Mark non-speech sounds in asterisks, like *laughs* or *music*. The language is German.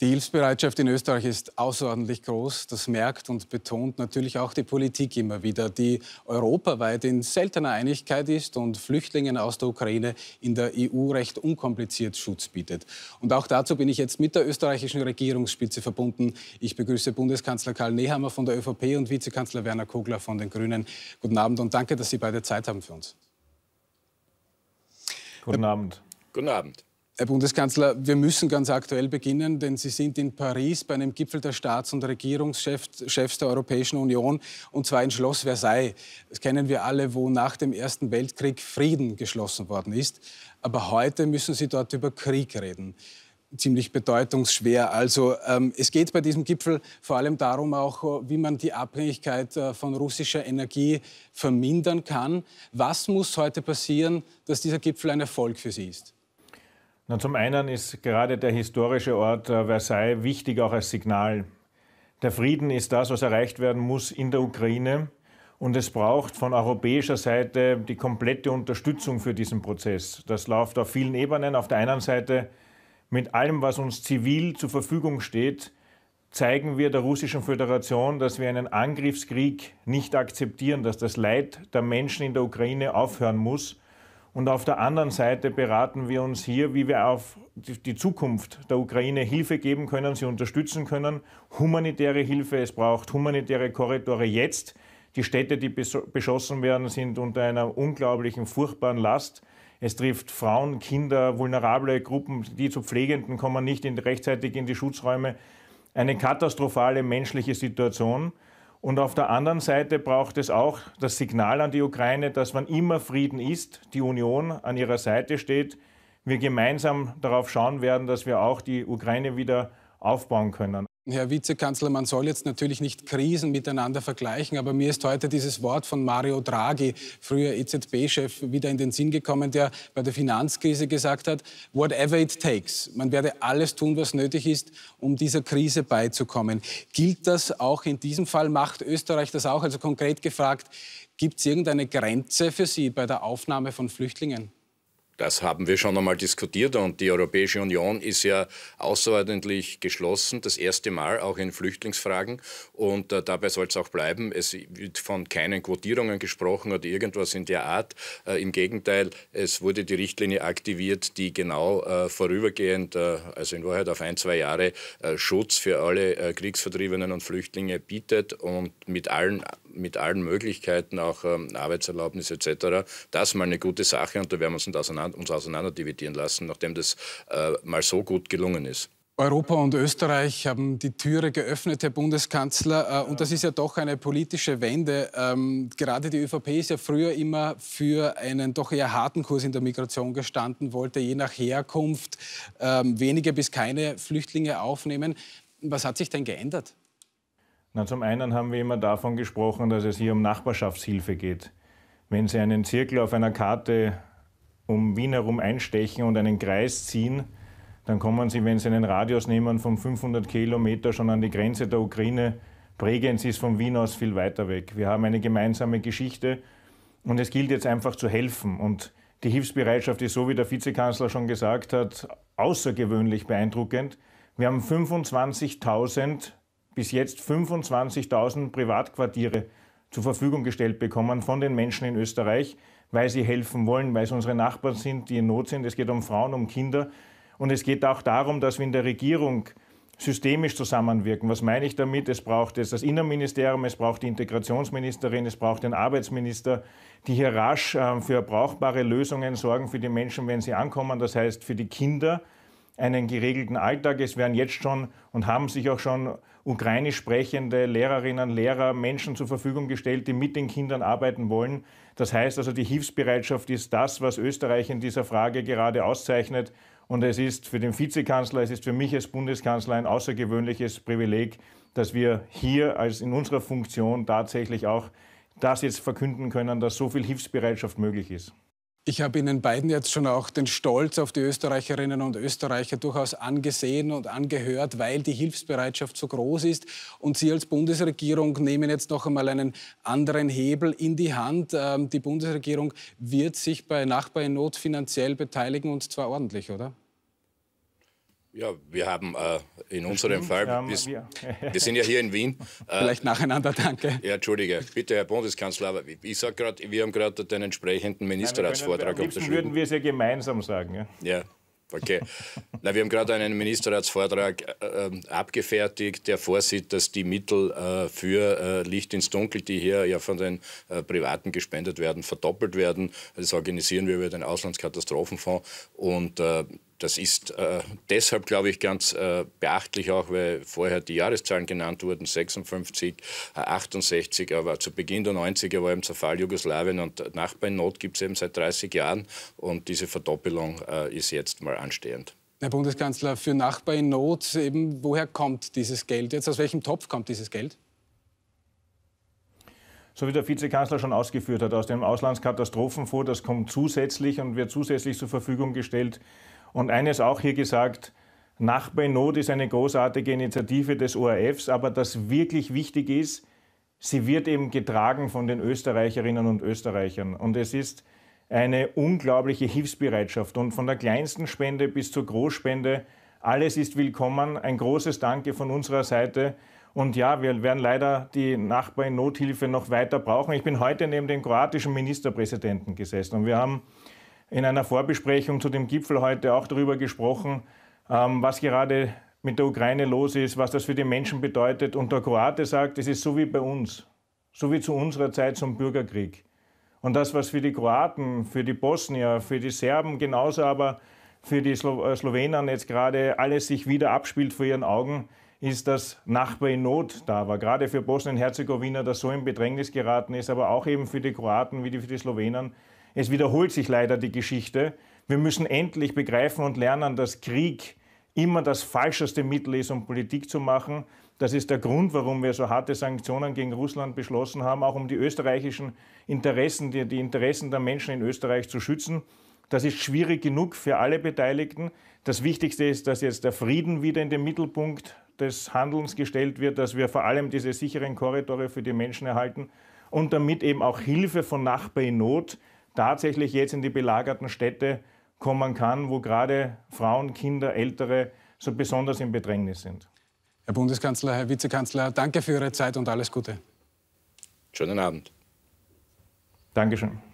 Die Hilfsbereitschaft in Österreich ist außerordentlich groß. Das merkt und betont natürlich auch die Politik immer wieder, die europaweit in seltener Einigkeit ist und Flüchtlingen aus der Ukraine in der EU recht unkompliziert Schutz bietet. Und auch dazu bin ich jetzt mit der österreichischen Regierungsspitze verbunden. Ich begrüße Bundeskanzler Karl Nehammer von der ÖVP und Vizekanzler Werner Kogler von den Grünen. Guten Abend und danke, dass Sie beide Zeit haben für uns. Guten Abend. Guten Abend. Herr Bundeskanzler, wir müssen ganz aktuell beginnen, denn Sie sind in Paris bei einem Gipfel der Staats- und Regierungschefs der Europäischen Union, und zwar in Schloss Versailles. Das kennen wir alle, wo nach dem Ersten Weltkrieg Frieden geschlossen worden ist. Aber heute müssen Sie dort über Krieg reden. Ziemlich bedeutungsschwer. Also ähm, es geht bei diesem Gipfel vor allem darum, auch äh, wie man die Abhängigkeit äh, von russischer Energie vermindern kann. Was muss heute passieren, dass dieser Gipfel ein Erfolg für Sie ist? Na, zum einen ist gerade der historische Ort äh, Versailles wichtig auch als Signal. Der Frieden ist das, was erreicht werden muss in der Ukraine. Und es braucht von europäischer Seite die komplette Unterstützung für diesen Prozess. Das läuft auf vielen Ebenen. Auf der einen Seite mit allem, was uns zivil zur Verfügung steht, zeigen wir der Russischen Föderation, dass wir einen Angriffskrieg nicht akzeptieren, dass das Leid der Menschen in der Ukraine aufhören muss und auf der anderen Seite beraten wir uns hier, wie wir auf die Zukunft der Ukraine Hilfe geben können, sie unterstützen können. Humanitäre Hilfe, es braucht humanitäre Korridore jetzt. Die Städte, die beschossen werden, sind unter einer unglaublichen, furchtbaren Last. Es trifft Frauen, Kinder, vulnerable Gruppen, die zu Pflegenden kommen, nicht rechtzeitig in die Schutzräume. Eine katastrophale menschliche Situation. Und auf der anderen Seite braucht es auch das Signal an die Ukraine, dass wann immer Frieden ist, die Union an ihrer Seite steht, wir gemeinsam darauf schauen werden, dass wir auch die Ukraine wieder aufbauen können. Herr Vizekanzler, man soll jetzt natürlich nicht Krisen miteinander vergleichen, aber mir ist heute dieses Wort von Mario Draghi, früher EZB-Chef, wieder in den Sinn gekommen, der bei der Finanzkrise gesagt hat, whatever it takes, man werde alles tun, was nötig ist, um dieser Krise beizukommen. Gilt das auch in diesem Fall? Macht Österreich das auch? Also konkret gefragt, gibt es irgendeine Grenze für Sie bei der Aufnahme von Flüchtlingen? Das haben wir schon einmal diskutiert und die Europäische Union ist ja außerordentlich geschlossen, das erste Mal auch in Flüchtlingsfragen und äh, dabei soll es auch bleiben. Es wird von keinen Quotierungen gesprochen oder irgendwas in der Art. Äh, Im Gegenteil, es wurde die Richtlinie aktiviert, die genau äh, vorübergehend, äh, also in Wahrheit auf ein, zwei Jahre, äh, Schutz für alle äh, Kriegsvertriebenen und Flüchtlinge bietet und mit allen, mit allen Möglichkeiten, auch ähm, Arbeitserlaubnis etc. Das ist mal eine gute Sache und da werden wir uns nicht auseinandersetzen uns auseinanderdividieren lassen, nachdem das äh, mal so gut gelungen ist. Europa und Österreich haben die Türe geöffnet, Herr Bundeskanzler. Äh, und das ist ja doch eine politische Wende. Ähm, gerade die ÖVP ist ja früher immer für einen doch eher harten Kurs in der Migration gestanden, wollte je nach Herkunft ähm, wenige bis keine Flüchtlinge aufnehmen. Was hat sich denn geändert? Na, zum einen haben wir immer davon gesprochen, dass es hier um Nachbarschaftshilfe geht. Wenn Sie einen Zirkel auf einer Karte um Wien herum einstechen und einen Kreis ziehen, dann kommen sie, wenn sie einen Radius nehmen von 500 Kilometer, schon an die Grenze der Ukraine. Bregenz ist von Wien aus viel weiter weg. Wir haben eine gemeinsame Geschichte und es gilt jetzt einfach zu helfen. Und die Hilfsbereitschaft ist, so wie der Vizekanzler schon gesagt hat, außergewöhnlich beeindruckend. Wir haben 25.000, bis jetzt 25.000 Privatquartiere zur Verfügung gestellt bekommen von den Menschen in Österreich, weil sie helfen wollen, weil es unsere Nachbarn sind, die in Not sind. Es geht um Frauen, um Kinder. Und es geht auch darum, dass wir in der Regierung systemisch zusammenwirken. Was meine ich damit? Es braucht jetzt das Innenministerium, es braucht die Integrationsministerin, es braucht den Arbeitsminister, die hier rasch äh, für brauchbare Lösungen sorgen für die Menschen, wenn sie ankommen. Das heißt, für die Kinder, einen geregelten Alltag. Es werden jetzt schon und haben sich auch schon ukrainisch sprechende Lehrerinnen, Lehrer, Menschen zur Verfügung gestellt, die mit den Kindern arbeiten wollen. Das heißt also, die Hilfsbereitschaft ist das, was Österreich in dieser Frage gerade auszeichnet. Und es ist für den Vizekanzler, es ist für mich als Bundeskanzler ein außergewöhnliches Privileg, dass wir hier als in unserer Funktion tatsächlich auch das jetzt verkünden können, dass so viel Hilfsbereitschaft möglich ist. Ich habe Ihnen beiden jetzt schon auch den Stolz auf die Österreicherinnen und Österreicher durchaus angesehen und angehört, weil die Hilfsbereitschaft so groß ist. Und Sie als Bundesregierung nehmen jetzt noch einmal einen anderen Hebel in die Hand. Ähm, die Bundesregierung wird sich bei Nachbarn in Not finanziell beteiligen und zwar ordentlich, oder? Ja, wir haben äh, in unserem Fall, wir, *laughs* wir, sind ja hier in Wien. Äh, Vielleicht nacheinander, danke. Ja, Entschuldige, bitte, Herr Bundeskanzler, aber ich sage gerade, wir haben gerade den entsprechenden Ministerratsvortrag Nein, unterschrieben. würden wir es ja gemeinsam sagen. Ja, ja okay. *laughs* Na, wir haben gerade einen Ministerratsvortrag äh, ähm, abgefertigt, der vorsieht, dass die Mittel äh, für äh, Licht ins Dunkel, die hier ja von den äh, Privaten gespendet werden, verdoppelt werden. Das organisieren wir über den Auslandskatastrophenfonds und das ist äh, deshalb, glaube ich, ganz äh, beachtlich, auch weil vorher die Jahreszahlen genannt wurden, 56, äh, 68, aber zu Beginn der 90er war eben Zerfall Jugoslawien und Nachbarnot gibt es eben seit 30 Jahren und diese Verdoppelung äh, ist jetzt mal anstehend. Herr Bundeskanzler, für Nachbar in Not, eben, woher kommt dieses Geld jetzt? Aus welchem Topf kommt dieses Geld? so wie der Vizekanzler schon ausgeführt hat, aus dem Auslandskatastrophenfonds. Das kommt zusätzlich und wird zusätzlich zur Verfügung gestellt und eines auch hier gesagt, Nachbar in Not ist eine großartige Initiative des ORFs, aber das wirklich wichtig ist, sie wird eben getragen von den Österreicherinnen und Österreichern. Und es ist eine unglaubliche Hilfsbereitschaft. Und von der kleinsten Spende bis zur Großspende, alles ist willkommen. Ein großes Danke von unserer Seite. Und ja, wir werden leider die Nachbarn Nothilfe noch weiter brauchen. Ich bin heute neben dem kroatischen Ministerpräsidenten gesessen und wir haben in einer Vorbesprechung zu dem Gipfel heute auch darüber gesprochen, ähm, was gerade mit der Ukraine los ist, was das für die Menschen bedeutet. Und der Kroate sagt, es ist so wie bei uns, so wie zu unserer Zeit zum Bürgerkrieg. Und das, was für die Kroaten, für die Bosnier, für die Serben genauso, aber für die Slow äh, Slowenen jetzt gerade alles sich wieder abspielt vor ihren Augen, ist, dass Nachbar in Not da war. Gerade für Bosnien-Herzegowina, das so in Bedrängnis geraten ist, aber auch eben für die Kroaten wie die, für die Slowenen, es wiederholt sich leider die Geschichte. Wir müssen endlich begreifen und lernen, dass Krieg immer das falscheste Mittel ist, um Politik zu machen. Das ist der Grund, warum wir so harte Sanktionen gegen Russland beschlossen haben, auch um die österreichischen Interessen, die, die Interessen der Menschen in Österreich zu schützen. Das ist schwierig genug für alle Beteiligten. Das Wichtigste ist, dass jetzt der Frieden wieder in den Mittelpunkt des Handelns gestellt wird, dass wir vor allem diese sicheren Korridore für die Menschen erhalten und damit eben auch Hilfe von Nachbarn in Not, tatsächlich jetzt in die belagerten Städte kommen kann, wo gerade Frauen, Kinder, Ältere so besonders im Bedrängnis sind. Herr Bundeskanzler, Herr Vizekanzler, danke für Ihre Zeit und alles Gute. Schönen Abend. Dankeschön.